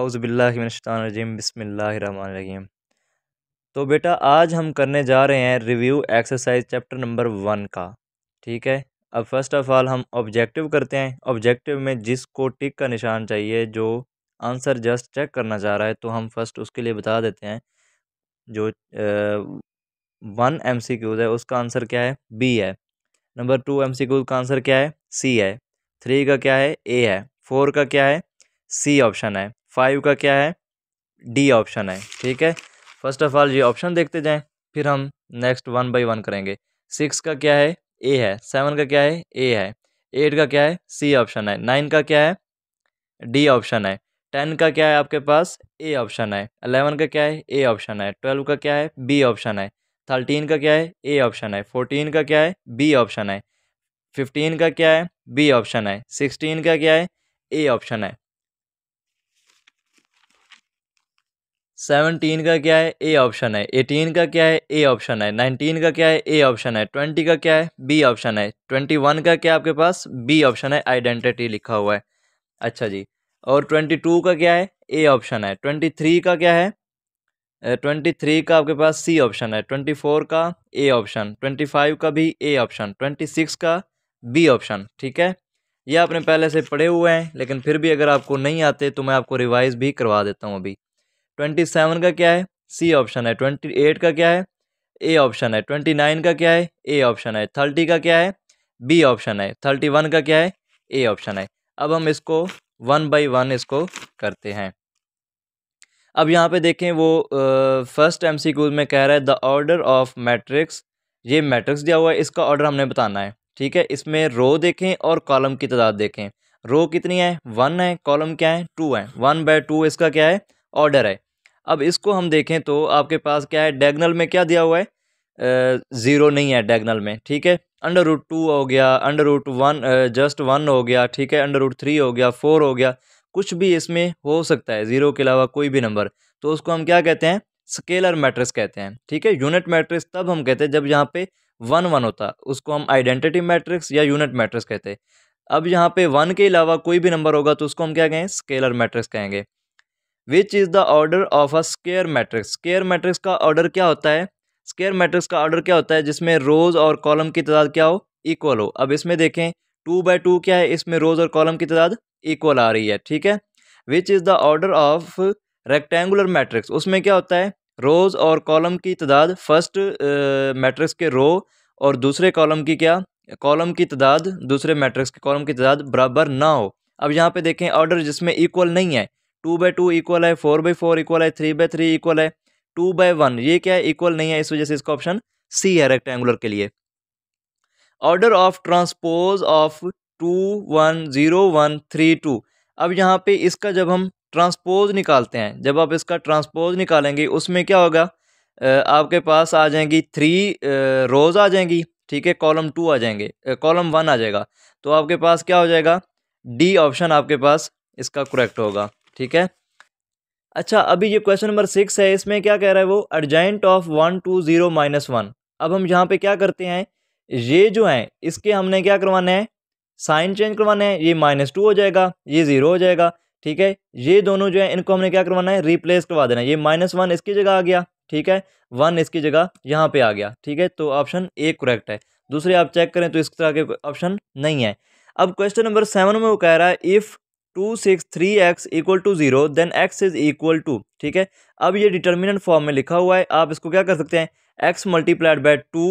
आउज़बिल्लिमिनशानजीम बसमीम तो बेटा आज हम करने जा रहे हैं review exercise chapter number one का ठीक है अब फर्स्ट ऑफ़ ऑल हम ऑब्जेक्टिव करते हैं ऑब्जेक्टिव में जिसको टिक का निशान चाहिए जो आंसर जस्ट चेक करना चाह रहा है तो हम फर्स्ट उसके लिए बता देते हैं जो वन एम सी क्यूज़ है उसका आंसर क्या है बी है number two M C Qs का आंसर क्या है सी है थ्री का क्या है ए है फोर का क्या है सी ऑप्शन है फाइव का क्या है डी ऑप्शन है ठीक है फर्स्ट ऑफ ऑल ये ऑप्शन देखते जाएं फिर हम नेक्स्ट वन बाई वन करेंगे सिक्स का क्या है ए है सेवन का क्या है ए है एट का क्या है सी ऑप्शन है नाइन का क्या है डी ऑप्शन है टेन का क्या है आपके पास ए ऑप्शन है अलेवन का क्या है ए ऑप्शन है ट्वेल्व का क्या है बी ऑप्शन है थर्टीन का क्या है ए ऑप्शन है फोर्टीन का क्या है बी ऑप्शन है फिफ्टीन का क्या है बी ऑप्शन है सिक्सटीन का क्या है ए ऑप्शन है सेवनटीन का क्या है ए ऑप्शन है एटीन का क्या है ए ऑप्शन है नाइनटीन का क्या है ए ऑप्शन है ट्वेंटी का क्या है बी ऑप्शन है ट्वेंटी वन का क्या आपके पास बी ऑप्शन है आइडेंटिटी लिखा हुआ है अच्छा जी और ट्वेंटी टू का क्या है ए ऑप्शन है ट्वेंटी थ्री का क्या है ट्वेंटी थ्री का आपके पास सी ऑप्शन है ट्वेंटी फोर का ए ऑप्शन ट्वेंटी फाइव का भी ए ऑप्शन ट्वेंटी सिक्स का बी ऑप्शन ठीक है ये आपने पहले से पढ़े हुए हैं लेकिन फिर भी अगर आपको नहीं आते तो मैं आपको रिवाइज़ भी करवा देता हूँ अभी ट्वेंटी सेवन का क्या है सी ऑप्शन है ट्वेंटी एट का क्या है ए ऑप्शन है ट्वेंटी नाइन का क्या है ए ऑप्शन है थर्टी का क्या है बी ऑप्शन है थर्टी वन का क्या है ए ऑप्शन है अब हम इसको वन बाई वन इसको करते हैं अब यहाँ पे देखें वो फर्स्ट एम सी में कह रहा है द ऑर्डर ऑफ मैट्रिक्स ये मैट्रिक्स दिया हुआ है इसका ऑर्डर हमने बताना है ठीक है इसमें रो देखें और कॉलम की तादाद देखें रो कितनी है वन है कॉलम क्या है टू है वन बाय टू इसका क्या है ऑर्डर है अब इसको हम देखें तो आपके पास क्या है डैगनल में क्या दिया हुआ है ज़ीरो नहीं है डैगनल में ठीक है अंडर रूट टू हो गया under root one just one हो गया ठीक है अंडर रूट थ्री हो गया फोर हो गया कुछ भी इसमें हो सकता है ज़ीरो के अलावा कोई भी नंबर तो उसको हम क्या कहते हैं स्केलर मैट्रिक्स कहते हैं ठीक है यूनिट मैट्रिक्स तब हम कहते हैं जब यहाँ पे वन वन होता उसको हम आइडेंटिटी मैट्रिक्स या यूनिट मैट्रिक्स कहते हैं अब यहाँ पे वन के अलावा कोई भी नंबर होगा तो उसको हम क्या कहें स्केलर मैट्रिक्स कहेंगे which is the order of a square matrix square matrix का ऑर्डर क्या होता है स्केयर मैट्रिक्स का ऑर्डर क्या होता है जिसमें रोज़ और कॉलम की तादाद क्या हो इक्वल हो अब इसमें देखें टू बाई टू क्या है इसमें रोज़ और कॉलम की तादाद इक्वल आ रही है ठीक है which is the order of rectangular matrix उसमें क्या होता है रोज़ और कॉलम की तादाद फर्स्ट मैट्रिक्स के रो और दूसरे कॉलम की क्या कॉलम की तादाद दूसरे मैट्रिक्स के कॉलम की तादाद बराबर ना हो अब यहाँ पे देखें ऑर्डर जिसमें इक्वल नहीं है टू बाई टू इक्वल है फोर बाई फोर इक्वल है थ्री बाई थ्री इक्वल है टू बाई वन ये क्या है इक्वल नहीं है इस वजह से इसका ऑप्शन सी है रेक्टेंगुलर के लिए order of transpose of two one zero one three two अब यहाँ पे इसका जब हम ट्रांसपोज निकालते हैं जब आप इसका ट्रांसपोज निकालेंगे उसमें क्या होगा आपके पास आ जाएंगी थ्री रोज़ आ जाएंगी ठीक है कॉलम टू आ जाएंगे कॉलम वन आ जाएगा तो आपके पास क्या हो जाएगा डी ऑप्शन आपके पास इसका करेक्ट होगा ठीक है अच्छा अभी ये क्वेश्चन नंबर सिक्स है इसमें क्या कह रहा है वो adjoint of one two zero minus one अब हम यहाँ पे क्या करते हैं ये जो है इसके हमने क्या करवाना है साइन चेंज करवाना है ये माइनस टू हो जाएगा ये ज़ीरो हो जाएगा ठीक है ये दोनों जो है इनको हमने क्या करवाना है रिप्लेस करवा देना ये माइनस वन इसकी जगह आ गया ठीक है वन इसकी जगह यहाँ पे आ गया ठीक है तो ऑप्शन ए करेक्ट है दूसरे आप चेक करें तो इस तरह के ऑप्शन नहीं है अब क्वेश्चन नंबर सेवन में वो कह रहा है if two six three x equal to zero then x is equal to ठीक है अब ये डिटर्मिनेंट फॉर्म में लिखा हुआ है आप इसको क्या कर सकते हैं x multiplied by two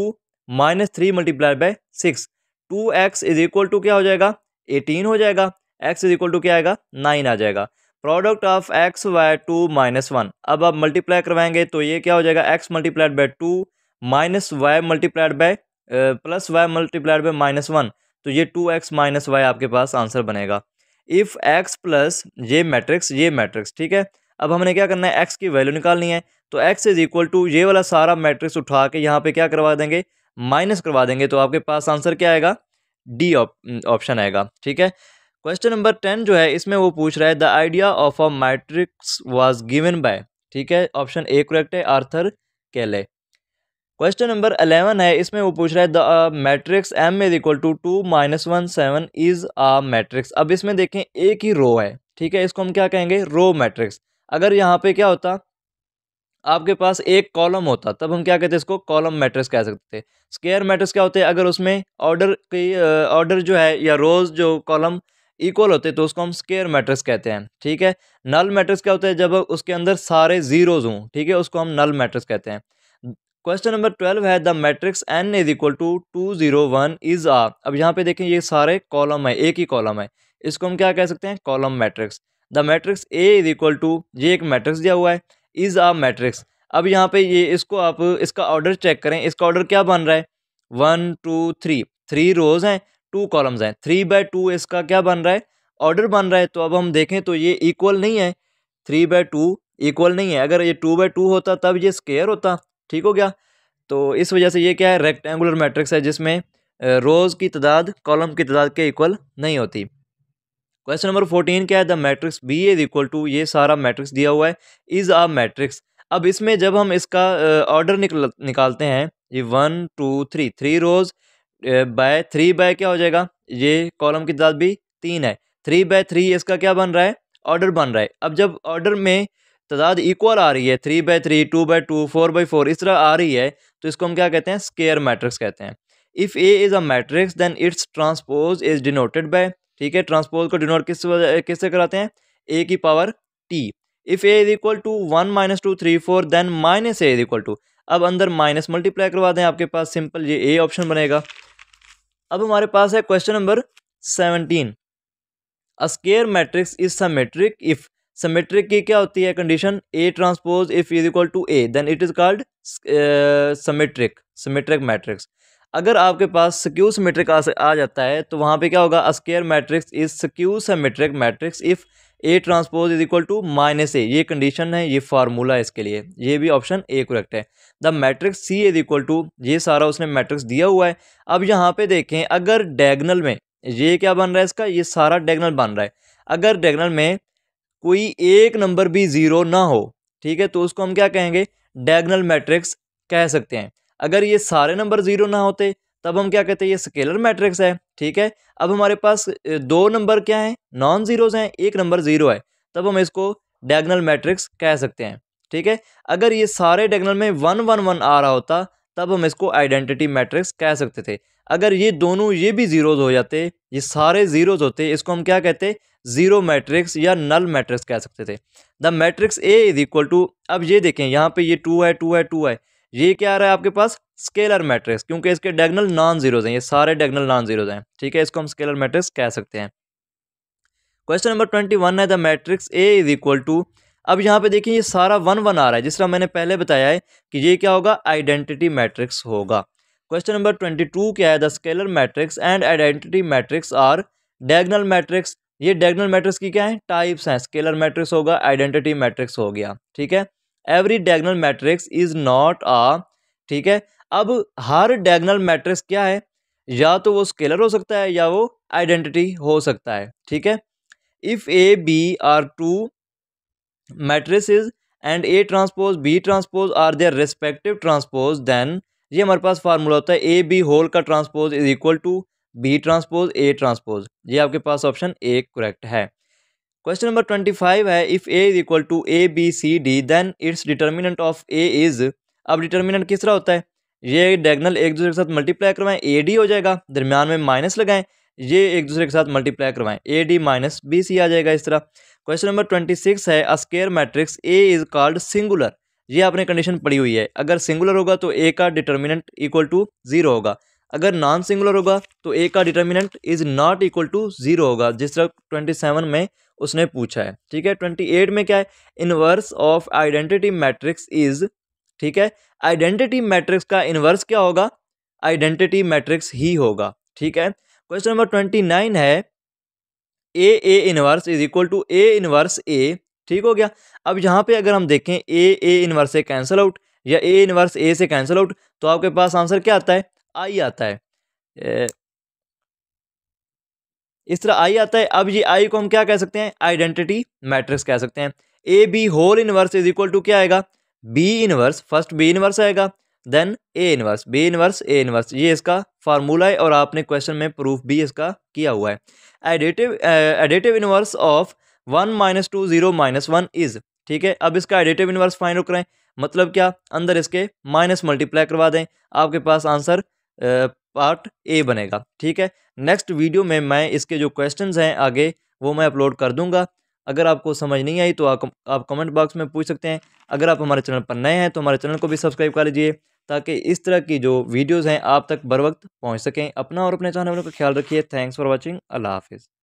minus three multiplied by six two x is equal to क्या हो जाएगा एटीन हो जाएगा एक्स इज इक्वल टू क्या आएगा नाइन आ जाएगा product of x y two minus one अब आप मल्टीप्लाई करवाएंगे तो ये क्या हो जाएगा x multiplied by two minus y multiplied by plus y multiplied by minus one तो ये टू एक्स माइनस वाई आपके पास आंसर बनेगा इफ़ एक्स प्लस ये मैट्रिक्स ये मैट्रिक्स ठीक है अब हमने क्या करना है एक्स की वैल्यू निकालनी है तो एक्स इज इक्वल टू ये वाला सारा मैट्रिक्स उठा के यहाँ पे क्या करवा देंगे माइनस करवा देंगे तो आपके पास आंसर क्या आएगा डी ऑप्शन mm, आएगा ठीक है क्वेश्चन नंबर टेन जो है इसमें वो पूछ रहा है the idea of a matrix was given by ठीक है ऑप्शन ए करेक्ट है Arthur Cayley question number eleven है इसमें वो पूछ रहा है the matrix M is equal to two minus one seven is a matrix अब इसमें देखें एक ही रो है ठीक है इसको हम क्या कहेंगे रो मैट्रिक्स अगर यहाँ पे क्या होता आपके पास एक कॉलम होता तब हम क्या कहते हैं इसको कॉलम मैट्रिक्स कह सकते थे स्केयर मैट्रिक्स क्या होते हैं अगर उसमें ऑर्डर की ऑर्डर uh, जो है या रोज़ जो कॉलम इक्वल होते तो उसको हम स्केयर मैट्रिक्स कहते हैं ठीक है नल मैट्रिक्स क्या होता है जब उसके अंदर सारे जीरोज़ हों ठीक है उसको हम नल मैट्रिक्स कहते हैं क्वेश्चन नंबर ट्वेल्व है the matrix N is equal to two zero one is आ अब यहाँ पे देखें ये सारे कॉलम है एक ही कॉलम है इसको हम क्या कह सकते हैं column matrix the matrix A is equal to ये एक मैट्रिक्स दिया हुआ है इज आ मैट्रिक्स अब यहाँ पे ये इसको आप इसका ऑर्डर चेक करें इसका ऑर्डर क्या बन रहा है one two three three rows हैं टू कॉलम्स हैं थ्री बाय टू इसका क्या बन रहा है ऑर्डर बन रहा है तो अब हम देखें तो ये इक्वल नहीं है थ्री बाय टू इक्वल नहीं है अगर ये टू बाय टू होता तब ये स्केयर होता ठीक हो गया तो इस वजह से ये क्या है रेक्टेंगुलर मैट्रिक्स है जिसमें रोज़ की तादाद कॉलम की तादाद के इक्वल नहीं होती क्वेश्चन नंबर फोर्टीन क्या है the matrix B is equal to ये सारा मैट्रिक्स दिया हुआ है इज़ आ मैट्रिक्स अब इसमें जब हम इसका ऑर्डर निकल निकालते हैं ये one two three three rows by three by क्या हो जाएगा ये कॉलम की तादाद भी तीन है थ्री बाय थ्री इसका क्या बन रहा है ऑर्डर बन रहा है अब जब ऑर्डर में तादाद इक्वल आ रही है three by three two by two four by four इस तरह आ रही है तो इसको हम क्या कहते हैं स्केयर मैट्रिक्स कहते हैं if A is a matrix then its transpose is denoted by ठीक है ट्रांसपोज को डिनोट किस किससे कराते हैं ए की power T if A is equal to one minus two three four then minus A is equal to अब अंदर माइनस मल्टीप्लाई करवा दें आपके पास सिंपल ये ए ऑप्शन बनेगा अब हमारे पास है question number seventeen a square matrix is symmetric if symmetric की क्या होती है condition A transpose if is equal to A then it is called symmetric symmetric matrix अगर आपके पास स्क्यू सिमेट्रिक आ, जाता है तो वहाँ पे क्या होगा a square matrix is skew symmetric matrix if A transpose is equal to minus A ये कंडीशन है ये फार्मूला है इसके लिए ये भी ऑप्शन ए करेक्ट है the matrix C is equal to ये सारा उसने मैट्रिक्स दिया हुआ है अब यहाँ पे देखें अगर डायगनल में ये क्या बन रहा है इसका ये सारा डायगनल बन रहा है अगर डायगनल में कोई एक नंबर भी ज़ीरो ना हो ठीक है तो उसको हम क्या कहेंगे डायगनल मैट्रिक्स कह सकते हैं अगर ये सारे नंबर ज़ीरो ना होते तब हम क्या कहते हैं ये स्केलर मैट्रिक्स है ठीक है अब हमारे पास दो नंबर क्या हैं नॉन ज़ीरोज़ हैं एक नंबर ज़ीरो है तब हम इसको डायगनल मैट्रिक्स कह सकते हैं ठीक है अगर ये सारे डायगनल में वन वन वन आ रहा होता तब हम इसको आइडेंटिटी मैट्रिक्स कह सकते थे अगर ये दोनों ये भी ज़ीरोज़ हो जाते ये सारे ज़ीरोज़ होते इसको हम क्या कहते जीरो मैट्रिक्स या नल मैट्रिक्स कह सकते थे the matrix A is equal to अब ये देखें यहाँ पे ये टू है टू है टू है ये क्या आ रहा है आपके पास स्केलर मैट्रिक्स क्योंकि इसके डेगनल नॉन जीरोज हैं ये सारे डेगनल नॉन जीरोज हैं ठीक है इसको हम स्केलर मैट्रिक्स कह सकते हैं क्वेश्चन नंबर ट्वेंटी वन है the matrix A is equal to अब यहाँ पे देखिए ये सारा वन वन आ रहा है जिस तरह मैंने पहले बताया है कि ये क्या होगा आइडेंटिटी मैट्रिक्स होगा क्वेश्चन नंबर ट्वेंटी टू क्या है the scalar matrix and identity matrix are diagonal matrix ये डायगनल मैट्रिक्स की क्या है टाइप्स हैं स्केलर मैट्रिक्स होगा आइडेंटिटी मैट्रिक्स हो गया ठीक है every diagonal matrix is not आ ठीक है अब हर डायगनल मैट्रिक्स क्या है या तो वो स्केलर हो सकता है या वो आइडेंटिटी हो सकता है ठीक है if A B are two matrix and A transpose B transpose are their respective transpose then ये हमारे पास फार्मूला होता है ए बी होल का transpose is equal to B transpose A transpose ये आपके पास ऑप्शन ए करेक्ट है क्वेश्चन नंबर ट्वेंटी फाइव है if A is equal to A B C D then its determinant of A is अब determinant किस तरह होता है ये डायगनल एक दूसरे के साथ मल्टीप्लाई करवाएं ए डी हो जाएगा दरमियान में माइनस लगाएं ये एक दूसरे के साथ मल्टीप्लाई करवाएं A D minus B C आ जाएगा इस तरह क्वेश्चन नंबर ट्वेंटी सिक्स है a square matrix A is called singular ये आपने कंडीशन पड़ी हुई है अगर सिंगुलर होगा तो ए का डिटर्मिनेंट इक्वल टू जीरो होगा अगर नॉन सिंगुलर होगा तो ए का determinant is not equal to zero होगा जिस तरह ट्वेंटी सेवन में उसने पूछा है ठीक है ट्वेंटी एट में क्या है inverse of identity matrix is ठीक है आइडेंटिटी मैट्रिक्स का इनवर्स क्या होगा आइडेंटिटी मैट्रिक्स ही होगा ठीक है क्वेश्चन नंबर ट्वेंटी नाइन है A A inverse is equal to A inverse A ठीक हो गया अब यहाँ पे अगर हम देखें ए ए इनवर्स से कैंसिल आउट या ए इनवर्स ए से कैंसिल आउट तो आपके पास आंसर क्या आता है आई आता है इस तरह आई आता है अब ये आई को हम क्या कह सकते हैं आइडेंटिटी मैट्रिक्स कह सकते हैं A B whole inverse is equal to क्या आएगा B inverse first B inverse आएगा then A inverse B inverse A inverse ये इसका फार्मूला है और आपने क्वेश्चन में प्रूफ भी इसका किया हुआ है additive additive inverse of one minus two zero minus one is ठीक है अब इसका एडिटिव इनवर्स फाइंड आउट मतलब क्या अंदर इसके माइनस मल्टीप्लाई करवा दें आपके पास आंसर पार्ट ए बनेगा ठीक है नेक्स्ट वीडियो में मैं इसके जो क्वेश्चंस हैं आगे वो मैं अपलोड कर दूंगा अगर आपको समझ नहीं आई तो आप, आप कमेंट बॉक्स में पूछ सकते हैं अगर आप हमारे चैनल पर नए हैं तो हमारे चैनल को भी सब्सक्राइब कर लीजिए ताकि इस तरह की जो वीडियोज़ हैं आप तक बर वक्त पहुँच सकें अपना और अपने चैनल का ख्याल रखिए थैंक्स फॉर वॉचिंग अल्लाह हाफिज़